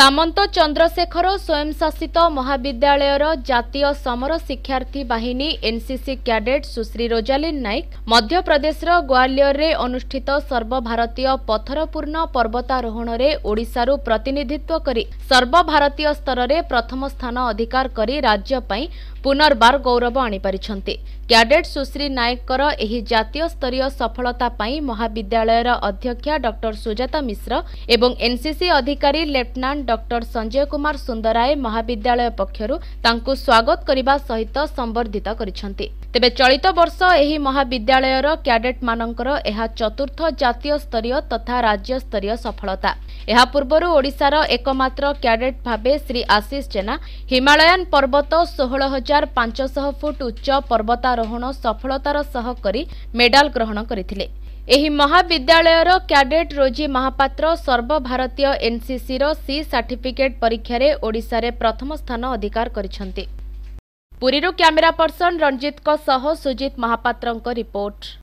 ସାମନ୍ତ ଚନ୍ଦ୍ରଶେଖର ସ୍ୱୟଂଶାସିତ ମହାବିଦ୍ୟାଳୟର ଜାତୀୟ ସମର ଶିକ୍ଷାର୍ଥୀ ବାହିନୀ ଏନ୍ସିସି କ୍ୟାଡେଟ୍ ସୁଶ୍ରୀ ରୋଜାଲିନ୍ ନାୟକ ମଧ୍ୟପ୍ରଦେଶର ଗ୍ୱାଲିୟରରେ ଅନୁଷ୍ଠିତ ସର୍ବଭାରତୀୟ ପଥରପୂର୍ଣ୍ଣ ପର୍ବତାରୋହଣରେ ଓଡ଼ିଶାରୁ ପ୍ରତିନିଧିତ୍ୱ କରି ସର୍ବଭାରତୀୟ ସ୍ତରରେ ପ୍ରଥମ ସ୍ଥାନ ଅଧିକାର କରି ରାଜ୍ୟ ପାଇଁ ପୁନର୍ବାର ଗୌରବ ଆଣିପାରିଛନ୍ତି କ୍ୟାଡେଟ୍ ସୁଶ୍ରୀ ନାୟକଙ୍କର ଏହି ଜାତୀୟ ସ୍ତରୀୟ ସଫଳତା ପାଇଁ ମହାବିଦ୍ୟାଳୟର ଅଧ୍ୟକ୍ଷା ଡକ୍ଟର ସୁଜାତା ମିଶ୍ର ଏବଂ ଏନ୍ସିସି ଅଧିକାରୀ ଲେଫ୍ଟନାଣ୍ଟ ଡକ୍ଟର ସଞ୍ଜୟ କୁମାର ସୁନ୍ଦରାୟ ମହାବିଦ୍ୟାଳୟ ପକ୍ଷରୁ ତାଙ୍କୁ ସ୍ୱାଗତ କରିବା ସହିତ ସମ୍ବର୍ଦ୍ଧିତ କରିଛନ୍ତି ତେବେ ଚଳିତ ବର୍ଷ ଏହି ମହାବିଦ୍ୟାଳୟର କ୍ୟାଡେଟ୍ମାନଙ୍କର ଏହା ଚତୁର୍ଥ ଜାତୀୟ ସ୍ତରୀୟ ତଥା ରାଜ୍ୟସ୍ତରୀୟ ସଫଳତା ଏହା ପୂର୍ବରୁ ଓଡ଼ିଶାର ଏକମାତ୍ର କ୍ୟାଡେଟ୍ ଭାବେ ଶ୍ରୀ ଆଶିଷ ଜେନା ହିମାଳୟାନ ପର୍ବତ ଷୋହଳ ହଜାର ପାଞ୍ଚଶହ ଫୁଟ ଉଚ୍ଚ ପର୍ବତାରୋହଣ ସଫଳତାର ସହ କରି ମେଡାଲ ଗ୍ରହଣ କରିଥିଲେ ଏହି ମହାବିଦ୍ୟାଳୟର କ୍ୟାଡେଟ୍ ରୋଜି ମହାପାତ୍ର ସର୍ବଭାରତୀୟ ଏନ୍ସିସିର ସି ସାର୍ଟିଫିକେଟ୍ ପରୀକ୍ଷାରେ ଓଡ଼ିଶାରେ ପ୍ରଥମ ସ୍ଥାନ ଅଧିକାର କରିଛନ୍ତି ପୁରୀରୁ କ୍ୟାମେରା ପର୍ସନ ରଣଜିତଙ୍କ ସହ ସୁଜିତ ମହାପାତ୍ରଙ୍କ ରିପୋର୍ଟ